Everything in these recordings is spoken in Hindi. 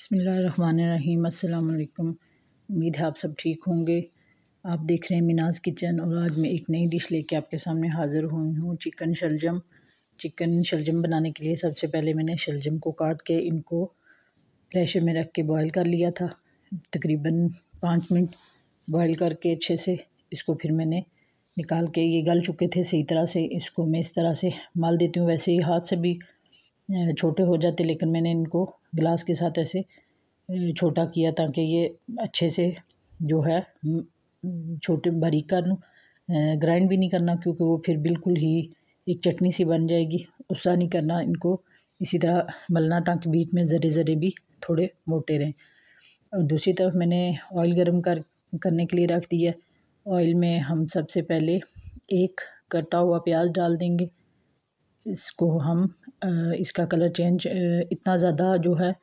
बसमीम् अल्लाम उम्मीद है आप सब ठीक होंगे आप देख रहे हैं मिनाज किचन और आज मैं एक नई डिश लेके आपके सामने हाज़िर हुई हूँ चिकन शलजम चिकन शलजम बनाने के लिए सबसे पहले मैंने शलजम को काट के इनको प्रेशर में रख के बॉईल कर लिया था तकरीबन पाँच मिनट बॉईल करके अच्छे से इसको फिर मैंने निकाल के ये गल चुके थे सही तरह से इसको मैं इस तरह से माल देती हूँ वैसे ही हाथ से भी छोटे हो जाते लेकिन मैंने इनको ग्लास के साथ ऐसे छोटा किया ताकि ये अच्छे से जो है छोटे बारीक का ग्राइंड भी नहीं करना क्योंकि वो फिर बिल्कुल ही एक चटनी सी बन जाएगी उसका नहीं करना इनको इसी तरह मलना ताकि बीच में ज़रे ज़रे भी थोड़े मोटे रहें और दूसरी तरफ मैंने ऑयल गर्म कर करने के लिए रख दिया ऑयल में हम सबसे पहले एक कटा हुआ प्याज डाल देंगे इसको हम इसका कलर चेंज इतना ज़्यादा जो है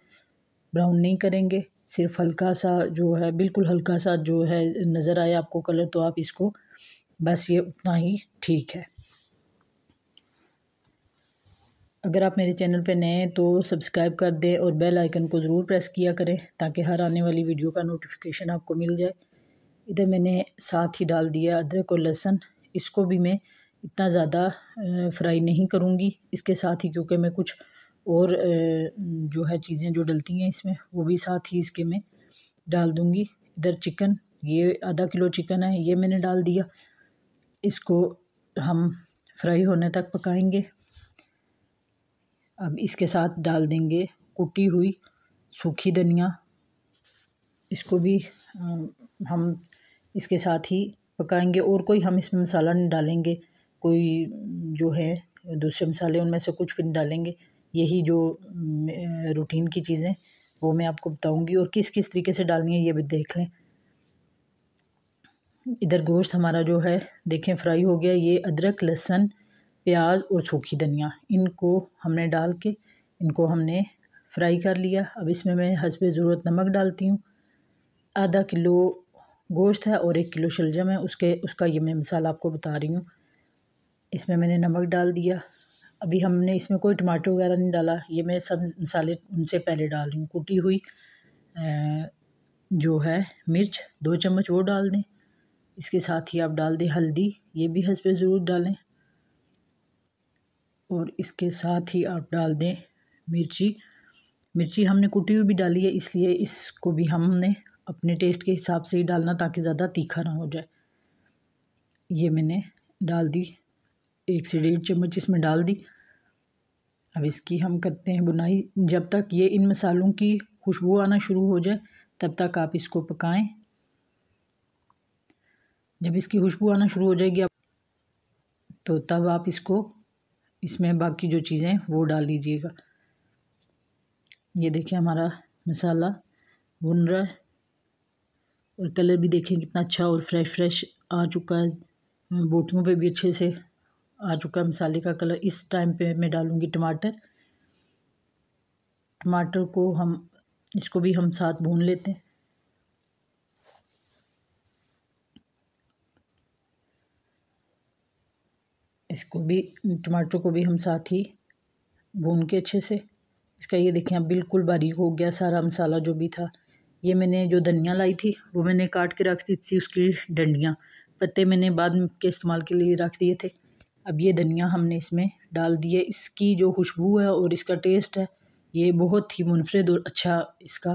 ब्राउन नहीं करेंगे सिर्फ हल्का सा जो है बिल्कुल हल्का सा जो है नज़र आए आपको कलर तो आप इसको बस ये उतना ही ठीक है अगर आप मेरे चैनल पर नए हैं तो सब्सक्राइब कर दें और बेल आइकन को ज़रूर प्रेस किया करें ताकि हर आने वाली वीडियो का नोटिफिकेशन आपको मिल जाए इधर मैंने साथ ही डाल दिया अदरक और लहसुन इसको भी मैं इतना ज़्यादा फ्राई नहीं करूँगी इसके साथ ही क्योंकि मैं कुछ और जो है चीज़ें जो डलती हैं इसमें वो भी साथ ही इसके मैं डाल दूँगी इधर चिकन ये आधा किलो चिकन है ये मैंने डाल दिया इसको हम फ्राई होने तक पकाएंगे अब इसके साथ डाल देंगे कुटी हुई सूखी धनिया इसको भी हम इसके साथ ही पकाएंगे और कोई हम इसमें मसाला नहीं डालेंगे कोई जो है दूसरे मसाले उनमें से कुछ भी डालेंगे यही जो रूटीन की चीज़ें वो मैं आपको बताऊंगी और किस किस तरीके से डालनी है ये भी देख लें इधर गोश्त हमारा जो है देखें फ्राई हो गया ये अदरक लहसुन प्याज और सूखी धनिया इनको हमने डाल के इनको हमने फ्राई कर लिया अब इसमें मैं हंसब ज़रूरत नमक डालती हूँ आधा किलो गोश्त है और एक किलो शलजम है उसके उसका ये मैं मिसाल आपको बता रही हूँ इसमें मैंने नमक डाल दिया अभी हमने इसमें कोई टमाटर वगैरह नहीं डाला ये मैं सब मसाले उनसे पहले डाल रही हूँ कूटी हुई जो है मिर्च दो चम्मच वो डाल दें इसके साथ ही आप डाल दें हल्दी ये भी हंस पे ज़रूर डालें और इसके साथ ही आप डाल दें मिर्ची मिर्ची हमने कुटी हुई भी डाली है इसलिए इसको भी हमने अपने टेस्ट के हिसाब से ही डालना ताकि ज़्यादा तीखा ना हो जाए ये मैंने डाल दी एक से डेढ़ चम्मच इसमें डाल दी अब इसकी हम करते हैं बुनाई जब तक ये इन मसालों की खुशबू आना शुरू हो जाए तब तक आप इसको पकाएं जब इसकी खुशबू आना शुरू हो जाएगी आप तो तब आप इसको इसमें बाकी जो चीज़ें वो डाल लीजिएगा ये देखिए हमारा मसाला भुन रहा है और कलर भी देखें कितना अच्छा और फ्रेश फ्रेश आ चुका है बोटियों पे भी अच्छे से आ चुका है मसाले का कलर इस टाइम पे मैं डालूँगी टमाटर टमाटर को हम इसको भी हम साथ भून लेते हैं इसको भी टमाटर को भी हम साथ ही भून के अच्छे से इसका ये देखें अब बिल्कुल बारीक हो गया सारा मसाला जो भी था ये मैंने जो धनिया लाई थी वो मैंने काट के रख दी थी उसकी डंडियाँ पत्ते मैंने बाद के इस्तेमाल के लिए रख दिए थे अब ये धनिया हमने इसमें डाल दिए इसकी जो खुशबू है और इसका टेस्ट है ये बहुत ही मुनफरद और अच्छा इसका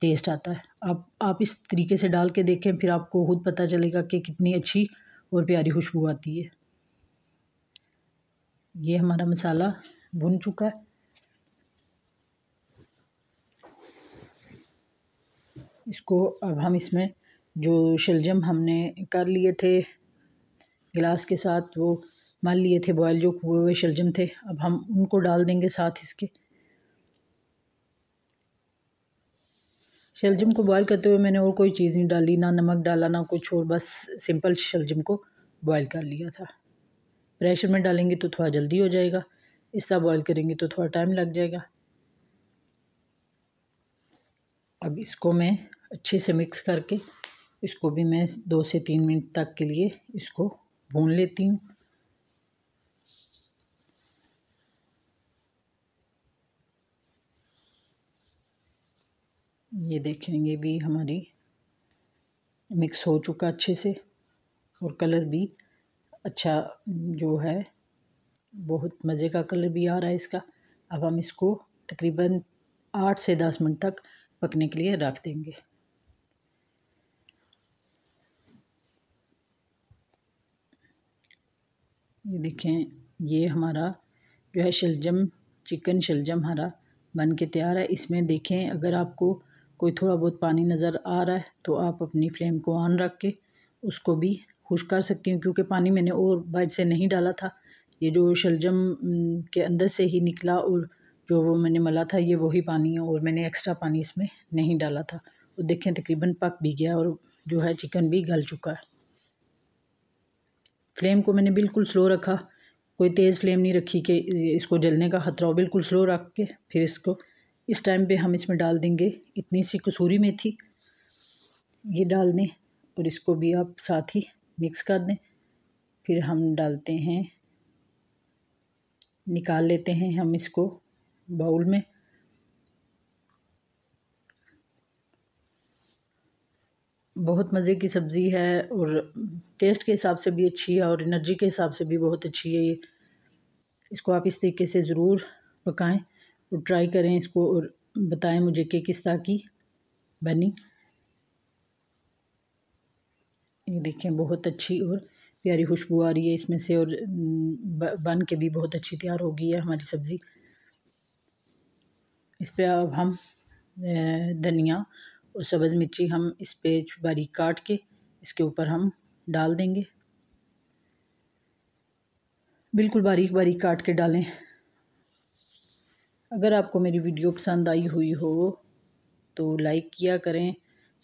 टेस्ट आता है आप आप इस तरीके से डाल के देखें फिर आपको खुद पता चलेगा कि कितनी अच्छी और प्यारी खुशबू आती है ये हमारा मसाला भुन चुका है इसको अब हम इसमें जो शलजम हमने कर लिए थे गिलास के साथ वो मान लिए थे बॉयल जो हुए हुए शलजम थे अब हम उनको डाल देंगे साथ इसके शलजम को बॉयल करते हुए मैंने और कोई चीज़ नहीं डाली ना नमक डाला ना कुछ और बस सिंपल शलजम को बॉयल कर लिया था प्रेशर में डालेंगे तो थोड़ा जल्दी हो जाएगा इस तरह बॉयल करेंगे तो थोड़ा टाइम लग जाएगा अब इसको मैं अच्छे से मिक्स करके इसको भी मैं दो से तीन मिनट तक के लिए इसको भून लेती हूँ ये देखेंगे भी हमारी मिक्स हो चुका अच्छे से और कलर भी अच्छा जो है बहुत मज़े का कलर भी आ रहा है इसका अब हम इसको तकरीबन आठ से दस मिनट तक पकने के लिए रख देंगे ये देखें ये हमारा जो है शलजम चिकन शलजम हरा बन के तैयार है इसमें देखें अगर आपको कोई थोड़ा बहुत पानी नज़र आ रहा है तो आप अपनी फ्लेम को ऑन रख के उसको भी खुश कर सकती हूँ क्योंकि पानी मैंने और बाइट से नहीं डाला था ये जो शलजम के अंदर से ही निकला और जो वो मैंने मला था ये वही पानी है और मैंने एक्स्ट्रा पानी इसमें नहीं डाला था और देखें तकरीबन पक भी गया और जो है चिकन भी गल चुका है फ्लेम को मैंने बिल्कुल स्लो रखा कोई तेज़ फ्लेम नहीं रखी कि इसको जलने का ख़तरा हो बिल्कुल स्लो रख के फिर इसको इस टाइम पे हम इसमें डाल देंगे इतनी सी कसूरी मेथी ये डाल दें और इसको भी आप साथ ही मिक्स कर दें फिर हम डालते हैं निकाल लेते हैं हम इसको बाउल में बहुत मज़े की सब्ज़ी है और टेस्ट के हिसाब से भी अच्छी है और एनर्जी के हिसाब से भी बहुत अच्छी है ये इसको आप इस तरीके से ज़रूर पकाएं और ट्राई करें इसको और बताएं मुझे कि किस तरह की बनी ये देखें बहुत अच्छी और प्यारी खुशबू आ रही है इसमें से और बन के भी बहुत अच्छी तैयार हो गई है हमारी सब्ज़ी इस पर अब हम धनिया और सब्ज़ मिर्ची हम इस पर बारीक काट के इसके ऊपर हम डाल देंगे बिल्कुल बारीक बारीक काट के डालें अगर आपको मेरी वीडियो पसंद आई हुई हो तो लाइक किया करें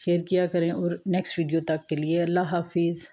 शेयर किया करें और नेक्स्ट वीडियो तक के लिए अल्लाह हाफिज़